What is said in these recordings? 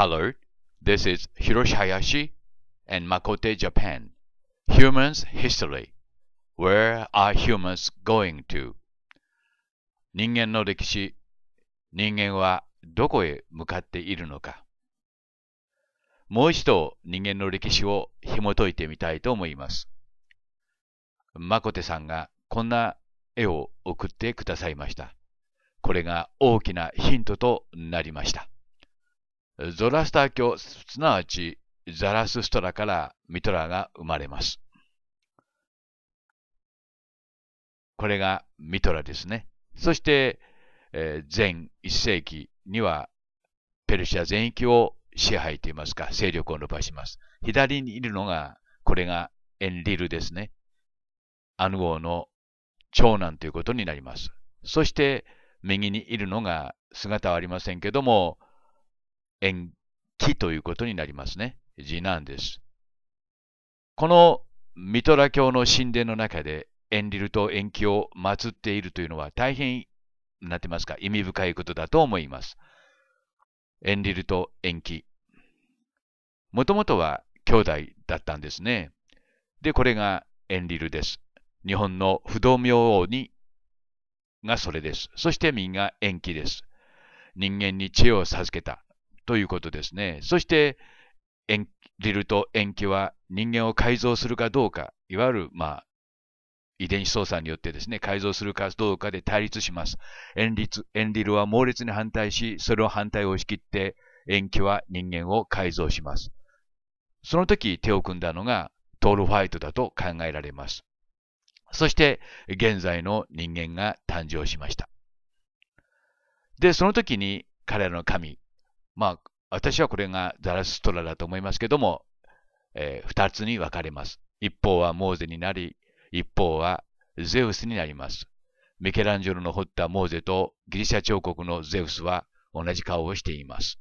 Hello, this is Hiroshi Hayashi and Makote, Japan. Humans History. Where are humans going to? 人間の歴史、人間はどこへ向かっているのか。もう一度人間の歴史を紐解いてみたいと思います。マコテさんがこんな絵を送ってくださいました。これが大きなヒントとなりました。ゾラスター教、すなわちザラスストラからミトラが生まれます。これがミトラですね。そして、えー、前1世紀にはペルシア全域を支配といいますか、勢力を伸ばします。左にいるのが、これがエンリルですね。アヌ王の長男ということになります。そして、右にいるのが姿はありませんけども、延期ということになりますね。次男です。このミトラ教の神殿の中で、エンリルと延期を祀っているというのは大変、なってますか、意味深いことだと思います。エンリルと延期。もともとは兄弟だったんですね。で、これがエンリルです。日本の不動明王にがそれです。そして民が延期です。人間に知恵を授けた。ということですね。そして、リルと塩基は人間を改造するかどうか、いわゆる、まあ、遺伝子操作によってですね、改造するかどうかで対立します。塩ンリルは猛烈に反対し、それを反対を押し切って、塩基は人間を改造します。その時手を組んだのがトールファイトだと考えられます。そして現在の人間が誕生しました。で、その時に彼らの神、まあ、私はこれがザラストラだと思いますけども、えー、二つに分かれます。一方はモーゼになり、一方はゼウスになります。ミケランジェロの彫ったモーゼとギリシャ彫刻のゼウスは同じ顔をしています。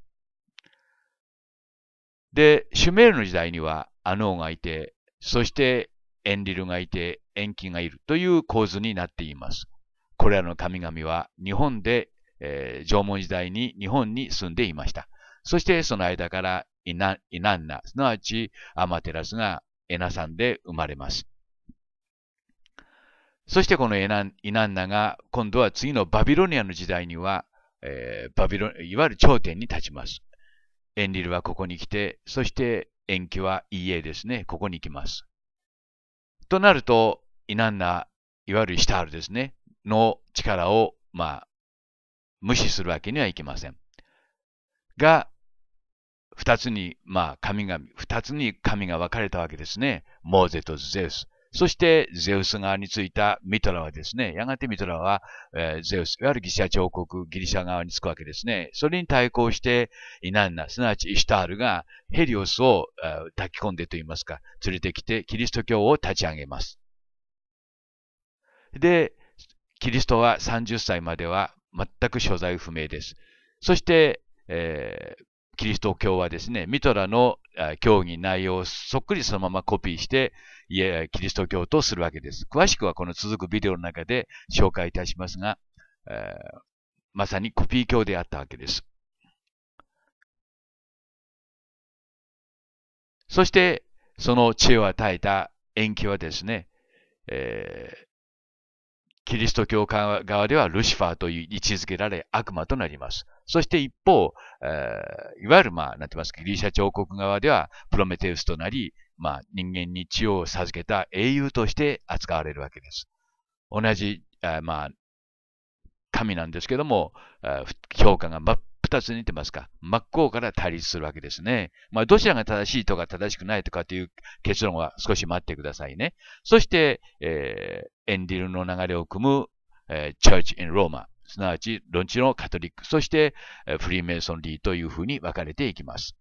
で、シュメールの時代にはアノーがいて、そしてエンリルがいて、エンキがいるという構図になっています。これらの神々は日本でえー、縄文時代に日本に住んでいました。そしてその間からイナイナンナ、すなわちアマテラスがエナ山で生まれます。そしてこのエナイナンナが今度は次のバビロニアの時代には、えー、バビロいわゆる頂点に立ちます。エンリルはここに来て、そして延期はイエですね、ここに来ます。となると、イナンナ、いわゆるシタールですね、の力を、まあ、無視するわけにはいきません。が、二つに、まあ、神々、二つに神が分かれたわけですね。モーゼとゼウス。そして、ゼウス側についたミトラはですね、やがてミトラは、えー、ゼウス、いわゆるギシャ彫刻、ギリシャ側につくわけですね。それに対抗して、イナンナ、すなわちイシュタールがヘリオスを、抱き込んでといいますか、連れてきて、キリスト教を立ち上げます。で、キリストは30歳までは全く所在不明です。そして、えー、キリスト教はですね、ミトラの教義内容をそっくりそのままコピーして、いやキリスト教とするわけです。詳しくはこの続くビデオの中で紹介いたしますが、えー、まさにコピー教であったわけです。そして、その知恵を与えた延期はですね、えー、キリスト教側ではルシファーという位置づけられ悪魔となります。そして一方、えー、いわゆるまあ、なんてますギリシャ彫刻側ではプロメテウスとなり、まあ、人間に血を授けた英雄として扱われるわけです。同じ、えー、まあ、神なんですけども、評価が真っ二つに似てますか真っ向から対立するわけですね。まあ、どちらが正しいとか正しくないとかという結論は少し待ってくださいね。そして、えー、エンディルの流れを組む、えー、Church in Roma、すなわち、ロンチのカトリック、そして、フリーメイソンリーというふうに分かれていきます。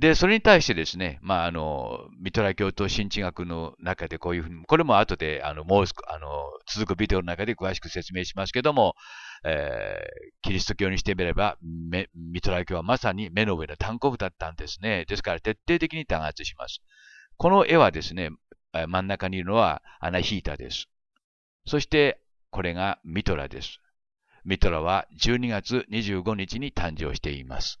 で、それに対してですね、まあ、あの、ミトラ教と新地学の中でこういうふうに、これも後で、あの、もう、あの、続くビデオの中で詳しく説明しますけども、えー、キリスト教にしてみれば、ミトラ教はまさに目の上の単行部だったんですね。ですから、徹底的に弾圧します。この絵はですね、真ん中にいるのはアナヒータです。そして、これがミトラです。ミトラは12月25日に誕生しています。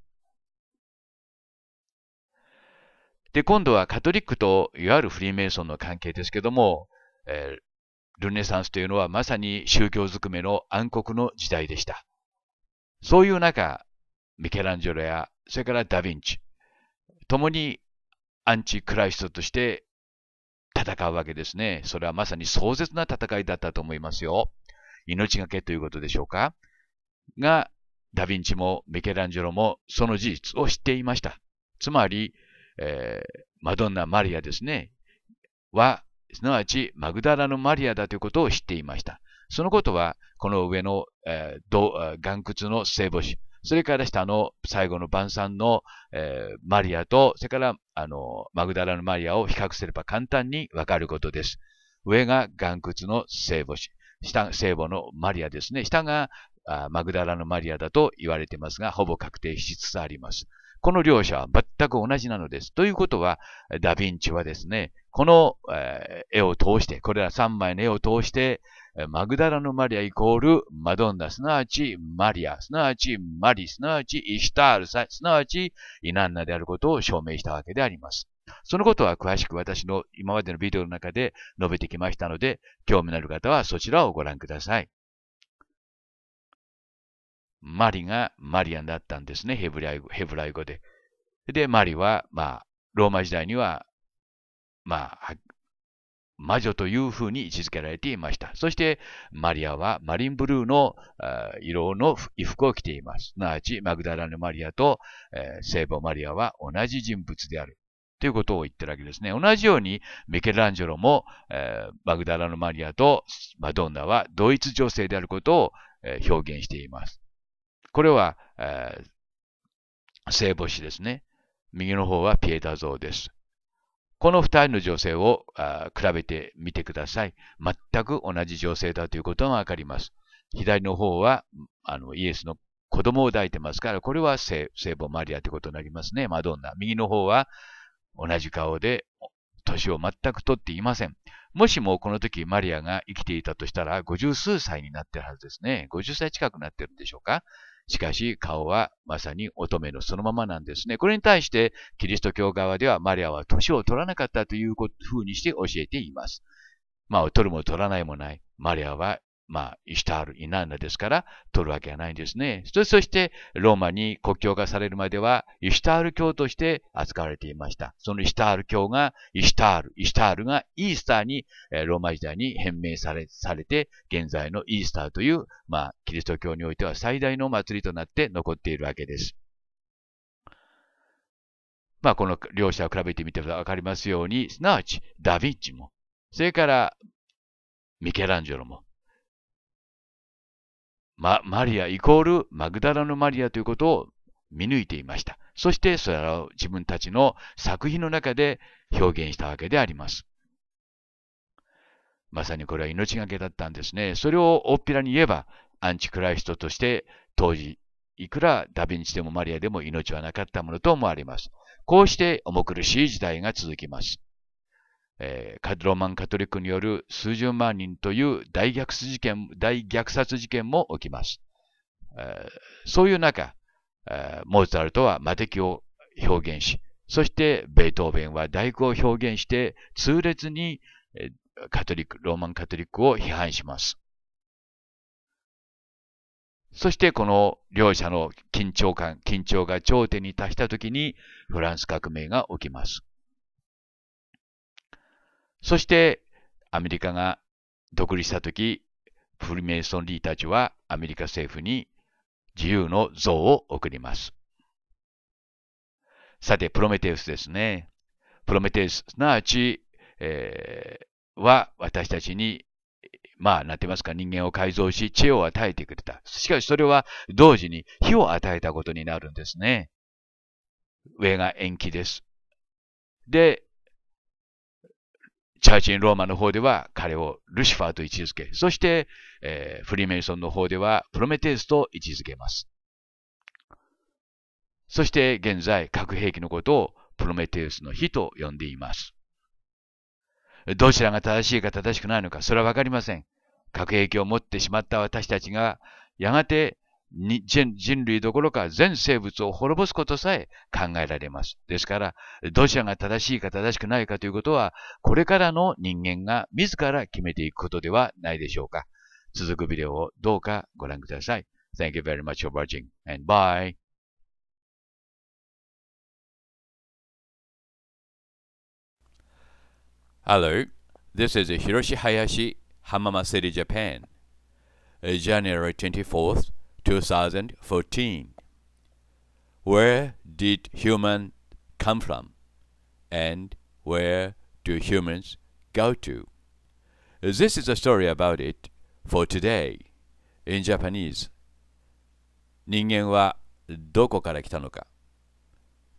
で、今度はカトリックといわゆるフリーメイソンの関係ですけども、えー、ルネサンスというのはまさに宗教づくめの暗黒の時代でした。そういう中、ミケランジェロや、それからダヴィンチ、共にアンチクライストとして戦うわけですね。それはまさに壮絶な戦いだったと思いますよ。命がけということでしょうか。が、ダヴィンチもミケランジェロもその事実を知っていました。つまり、えー、マドンナ・マリアですね、は、すなわちマグダラのマリアだということを知っていました。そのことは、この上の、えー、岩屈の聖母子、それから下の最後の晩餐の、えー、マリアと、それからあのマグダラのマリアを比較すれば簡単にわかることです。上が岩屈の聖母子、下、聖母のマリアですね。下がマグダラのマリアだと言われていますが、ほぼ確定しつつあります。この両者は全く同じなのです。ということは、ダヴィンチはですね、この、えー、絵を通して、これら3枚の絵を通して、マグダラのマリアイコールマドンナ、すなわちマリア、すなわちマリ、すなわちイシュタール、すなわちイナンナであることを証明したわけであります。そのことは詳しく私の今までのビデオの中で述べてきましたので、興味のある方はそちらをご覧ください。マリがマリアンだったんですね、ヘブライ語ヘブライ語で。で、マリは、まあ、ローマ時代には、まあ、魔女というふうに位置づけられていました。そして、マリアはマリンブルーの色の衣服を着ています。すなわち、マグダラのマリアと、えー、聖母マリアは同じ人物である。ということを言ってるわけですね。同じように、ミケランジェロも、えー、マグダラのマリアとマドンナは同一女性であることを、えー、表現しています。これは、えー、聖母子ですね。右の方はピエタ像です。この二人の女性を比べてみてください。全く同じ女性だということがわかります。左の方はあのイエスの子供を抱いてますから、これは聖母マリアということになりますね。マドンナ。右の方は同じ顔で、年を全くとっていません。もしもこの時マリアが生きていたとしたら、50数歳になってるはずですね。50歳近くなってるんでしょうか。しかし顔はまさに乙女のそのままなんですね。これに対してキリスト教側ではマリアは年を取らなかったというふうにして教えています。まあ、取るも取らないもない。マリアはまあ、タール・イナンナですから、取るわけがないんですね。そして、ローマに国境がされるまでは、イシュタール教として扱われていました。そのイシュタール教が、イシュタール、イシュタールがイースターに、ローマ時代に変名され、されて、現在のイースターという、まあ、キリスト教においては最大の祭りとなって残っているわけです。まあ、この両者を比べてみてわかりますように、すなわち、ダヴィッチも、それから、ミケランジェロも、ま、マリアイコールマグダラのマリアということを見抜いていました。そしてそれを自分たちの作品の中で表現したわけであります。まさにこれは命がけだったんですね。それを大っぴらに言えば、アンチクライストとして当時、いくらダヴィンチでもマリアでも命はなかったものと思われます。こうして重苦しい時代が続きます。えー、ローマン・カトリックによる数十万人という大虐殺事件大虐殺事件も起きます。えー、そういう中、えー、モーツァルトは魔敵を表現し、そしてベートーベンは大工を表現して痛烈にカトリック、ローマンカトリックを批判します。そしてこの両者の緊張感、緊張が頂点に達した時にフランス革命が起きます。そして、アメリカが独立したとき、フリメイソンリーたちはアメリカ政府に自由の像を送ります。さて、プロメテウスですね。プロメテウス、すなわち、えー、は私たちに、まあ、なってますか、人間を改造し、知恵を与えてくれた。しかし、それは同時に火を与えたことになるんですね。上が延期です。で、チャーチン・ローマの方では彼をルシファーと位置づけ、そして、えー、フリーメイソンの方ではプロメテウスと位置づけます。そして現在、核兵器のことをプロメテウスの火と呼んでいます。どちらが正しいか正しくないのか、それはわかりません。核兵器を持ってしまった私たちが、やがてに人類どころか全生物を滅ぼすことさえ考えられます。ですから、どちらが正しいか正しくないかということは、これからの人間が自ら決めていくことではないでしょうか。続くビデオをどうかご覧ください。Thank you very much for watching and bye! Hello, this is Hiroshi Hayashi, Hamamaseri, Japan. January 24th, 2014 Where did human s come from and where do humans go to? This is a story about it for today in Japanese 人間はどこから来たのか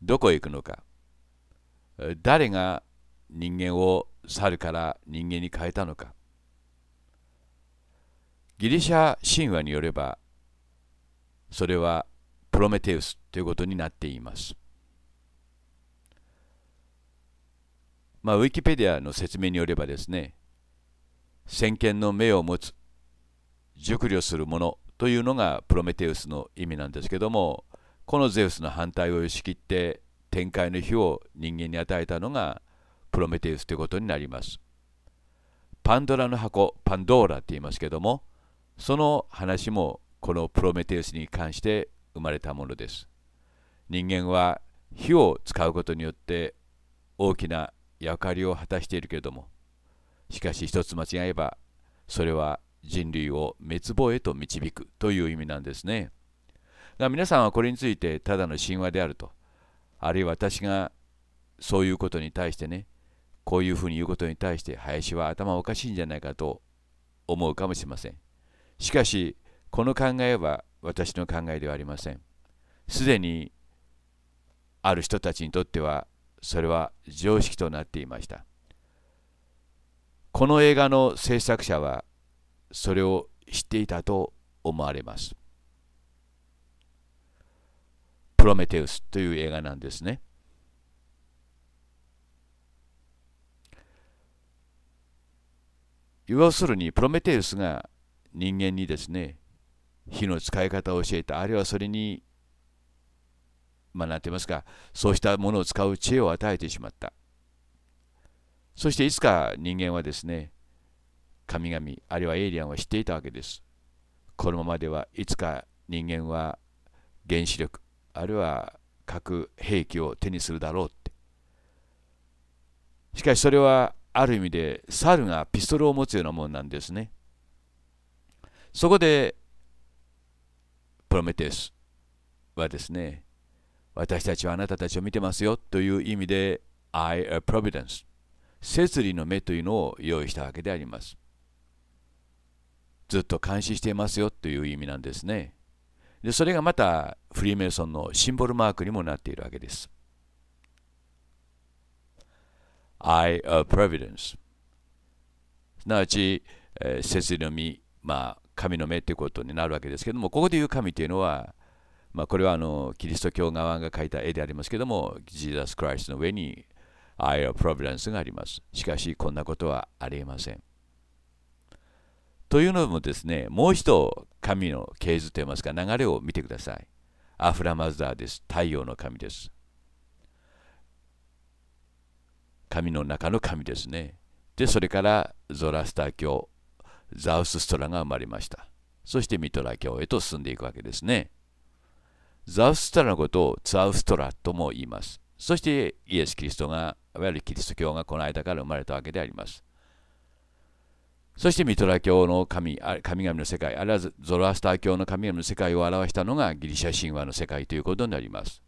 どこへ行くのか誰が人間を猿から人間に変えたのかギリシャ神話によればそれはプロメテウスということになっています。まあ、ウィキペディアの説明によればですね、先見の目を持つ、熟慮するものというのがプロメテウスの意味なんですけども、このゼウスの反対をよしきって展開の日を人間に与えたのがプロメテウスということになります。パンドラの箱、パンドーラって言いますけども、その話もこのプロメテウスに関して生まれたものです。人間は火を使うことによって大きな役割を果たしているけれども、しかし一つ間違えば、それは人類を滅亡へと導くという意味なんですね。だから皆さんはこれについてただの神話であると、あるいは私がそういうことに対してね、こういうふうに言うことに対して林は頭おかしいんじゃないかと思うかもしれません。しかし、この考えは私の考えではありません。すでにある人たちにとってはそれは常識となっていました。この映画の制作者はそれを知っていたと思われます。プロメテウスという映画なんですね。要するにプロメテウスが人間にですね火の使い方を教えたあるいはそれにまあ何て言いますかそうしたものを使う知恵を与えてしまったそしていつか人間はですね神々あるいはエイリアンは知っていたわけですこのままではいつか人間は原子力あるいは核兵器を手にするだろうってしかしそれはある意味で猿がピストルを持つようなもんなんですねそこでプロメテウスはですね、私たちはあなたたちを見てますよという意味で、I a providence、摂理の目というのを用意したわけであります。ずっと監視していますよという意味なんですね。でそれがまたフリーメイソンのシンボルマークにもなっているわけです。I a providence。すなわち、えー、摂理の実、まあ、神の目ということになるわけですけどもここで言う神というのは、まあ、これはあのキリスト教側が描いた絵でありますけどもジーザス・クライスの上に愛やプロビランスがありますしかしこんなことはありえませんというのもですねもう一度神の系図といいますか流れを見てくださいアフラマズダーです太陽の神です神の中の神ですねでそれからゾラスター教ザウスストラが生まれました。そしてミトラ教へと進んでいくわけですね。ザウスストラのことをザウストラとも言います。そしてイエス・キリストが、いわゆるキリスト教がこの間から生まれたわけであります。そしてミトラ教の神神々の世界、あるいはゾロアスター教の神々の世界を表したのがギリシャ神話の世界ということになります。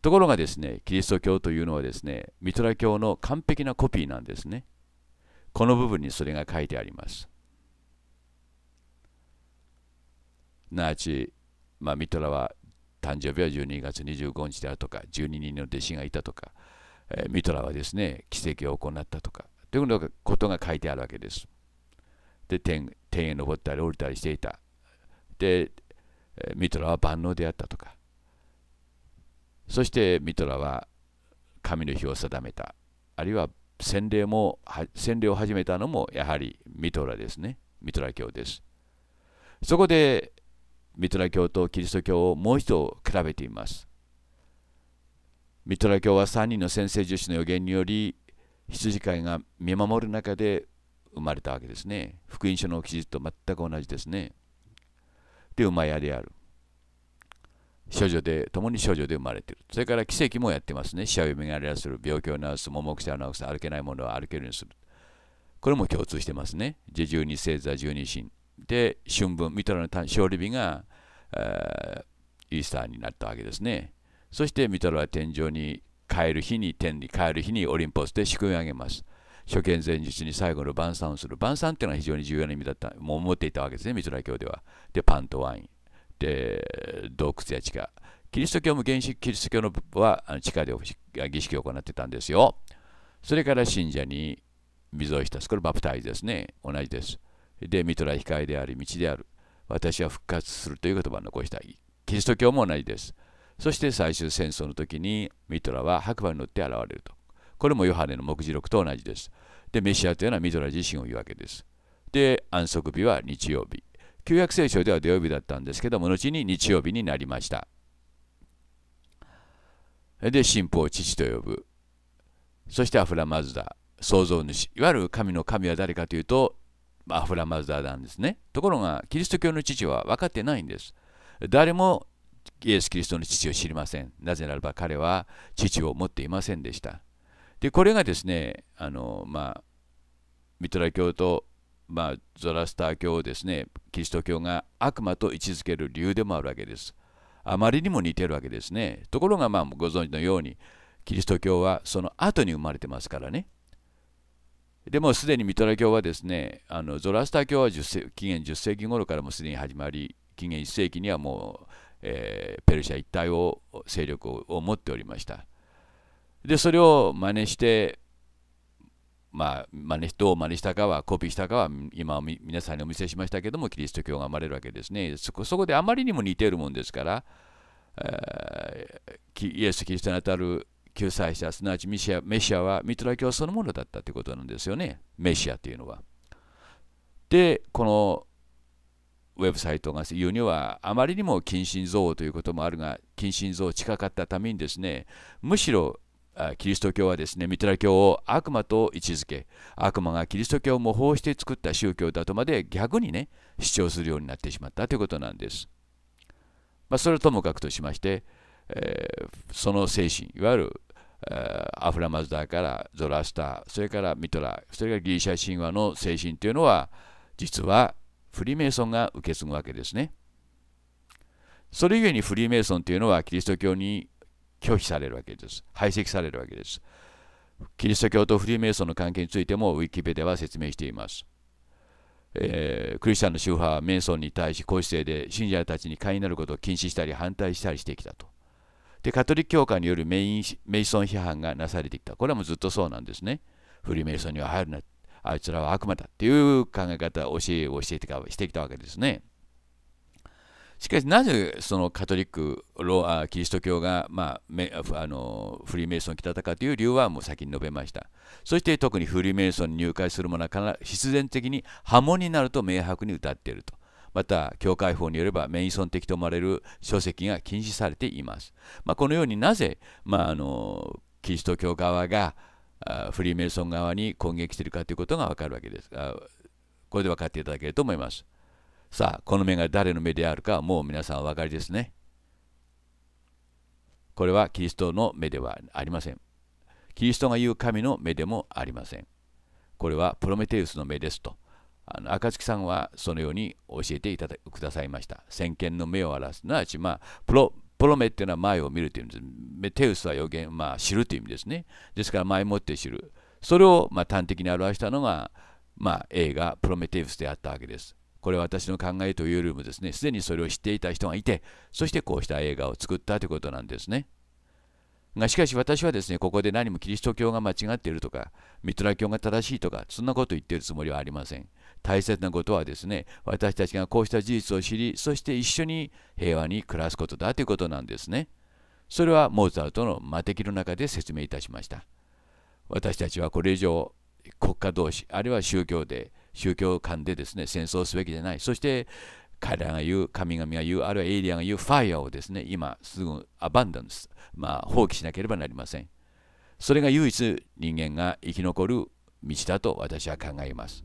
ところがですね、キリスト教というのはですね、ミトラ教の完璧なコピーなんですね。この部分にそれが書いてあります。なち、まあ、ミトラは誕生日は12月25日であるとか、12人の弟子がいたとか、えー、ミトラはですね、奇跡を行ったとか、ということが書いてあるわけです。で、天天へ登ったり降りたりしていた。で、えー、ミトラは万能であったとか。そしてミトラは神の日を定めた。あるいは洗礼も洗礼を始めたのもやはりミトラですね。ミトラ教です。そこでミトラ教とキリスト教をもう一度比べています。ミトラ教は3人の先生重視の予言により羊飼いが見守る中で生まれたわけですね。福音書の記述と全く同じですね。で、馬屋である。少女で、共に少女で生まれている。それから奇跡もやってますね。死者を蘇らせる、病気を治す、桃草を治す、歩けないものは歩けるようにする。これも共通してますね。自十二星座、十二神。で、春分、ミトラの勝利日がイースターになったわけですね。そしてミトラは天上に帰る日に、天に帰る日にオリンポスで仕組み上げます。初見前日に最後の晩餐をする。晩餐っていうのは非常に重要な意味だった、もう持っていたわけですね、ミトラ教では。で、パンとワイン。で、洞窟や地下。キリスト教も原始キリスト教のは地下で儀式を行ってたんですよ。それから信者に水を浸す。これバプタイズですね。同じです。で、ミトラ控えであり、道である。私は復活するという言葉を残したい。キリスト教も同じです。そして最終戦争の時にミトラは白馬に乗って現れると。これもヨハネの目次録と同じです。で、メシアというのはミトラ自身を言うわけです。で、安息日は日曜日。旧約聖書では土曜日だったんですけども、後に日曜日になりました。で、神父を父と呼ぶ。そしてアフラマズダ、創造主。いわゆる神の神は誰かというと、アフラマザーなんですね。ところが、キリスト教の父は分かってないんです。誰もイエス・キリストの父を知りません。なぜならば彼は父を持っていませんでした。で、これがですね、あの、まあ、ミトラ教と、まあ、ゾラスター教をですね、キリスト教が悪魔と位置づける理由でもあるわけです。あまりにも似てるわけですね。ところが、まあ、ご存知のように、キリスト教はその後に生まれてますからね。でもすでにミトラ教はですねあのゾラスター教は10紀元10世紀頃からもすでに始まり紀元1世紀にはもう、えー、ペルシャ一帯を勢力を持っておりましたでそれを真似してまあ、真似どう真似したかはコピーしたかは今皆さんにお見せしましたけどもキリスト教が生まれるわけですねそこそこであまりにも似ているもんですから、えー、イエス・キリストにあたる救済者、すなわちメシアメシアはミトラ教そのものだったということなんですよね、メシアというのは。で、このウェブサイトが言うには、あまりにも近親像ということもあるが、近親像近かったためにですね、むしろキリスト教はですね、ミトラ教を悪魔と位置づけ、悪魔がキリスト教を模倣して作った宗教だとまで逆にね、主張するようになってしまったということなんです。まあ、それはともかくとしまして、えその精神、いわゆるアフラマズダーからゾラスター、それからミトラ、それからギリシャ神話の精神というのは、実はフリーメイソンが受け継ぐわけですね。それゆえにフリーメイソンというのはキリスト教に拒否されるわけです。排斥されるわけです。キリスト教とフリーメイソンの関係についてもウィキペディアは説明しています。えー、クリスチャンの宗派はメイソンに対し、こう姿勢で信者たちに会員になることを禁止したり反対したりしてきたと。でカトリック教会によるメイメイソン批判がなされてきたこれはもうずっとそうなんですねフリーメイソンには入るなあいつらは悪魔だっていう考え方教えをしてきたわけですねしかしなぜそのカトリックロあキリスト教が、まあ、あのフリーメイソンを来たかという理由はもう先に述べましたそして特にフリーメイソンに入会する者は必然的に波紋になると明白に歌っているとまた教会法によればメイソン的と思われる書籍が禁止されています、まあ、このようになぜ、まあ、あのキリスト教側がフリーメイソン側に攻撃しているかということが分かるわけですがこれで分かっていただけると思いますさあこの目が誰の目であるかはもう皆さんお分かりですねこれはキリストの目ではありませんキリストが言う神の目でもありませんこれはプロメテウスの目ですとあの月さんはそのように教えていただくださいました。先見の目を表す。すなわち、まあ、プロプロメっていうのは前を見るという意味です。メテウスは予言、まあ、知るという意味ですね。ですから前もって知る。それをまあ端的に表したのが、まあ、映画「プロメテウス」であったわけです。これは私の考えというよりもですね、すでにそれを知っていた人がいて、そしてこうした映画を作ったということなんですね。がしかし私はですね、ここで何もキリスト教が間違っているとか、ミトラ教が正しいとか、そんなことを言っているつもりはありません。大切なことはですね、私たちがこうした事実を知り、そして一緒に平和に暮らすことだということなんですね。それはモーツァルトの魔的の中で説明いたしました。私たちはこれ以上国家同士、あるいは宗教で、宗教間でですね、戦争すべきでない。そして、彼らが言う、神々が言う、あるいはエイリアンが言う、ファイアをですね、今すぐアバンダンス、まあ、放棄しなければなりません。それが唯一人間が生き残る道だと私は考えます。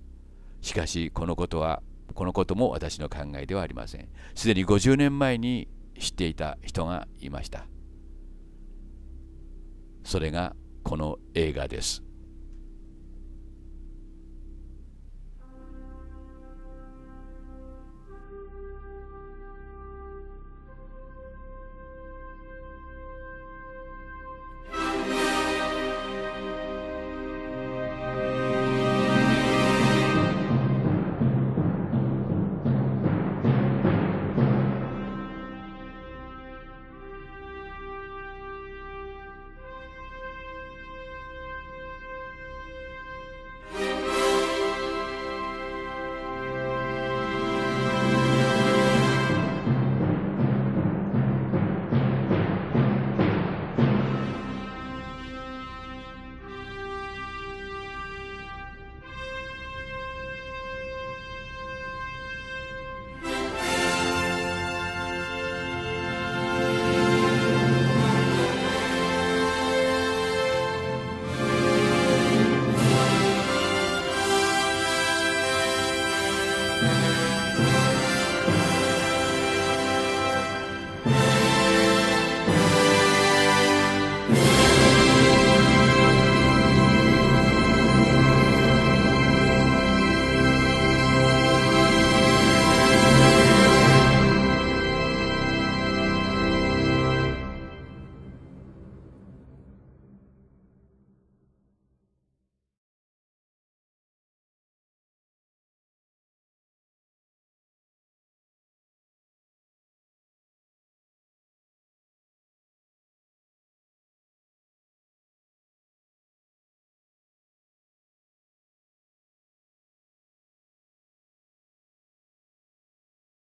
しかしこのことはこのことも私の考えではありませんすでに50年前に知っていた人がいましたそれがこの映画です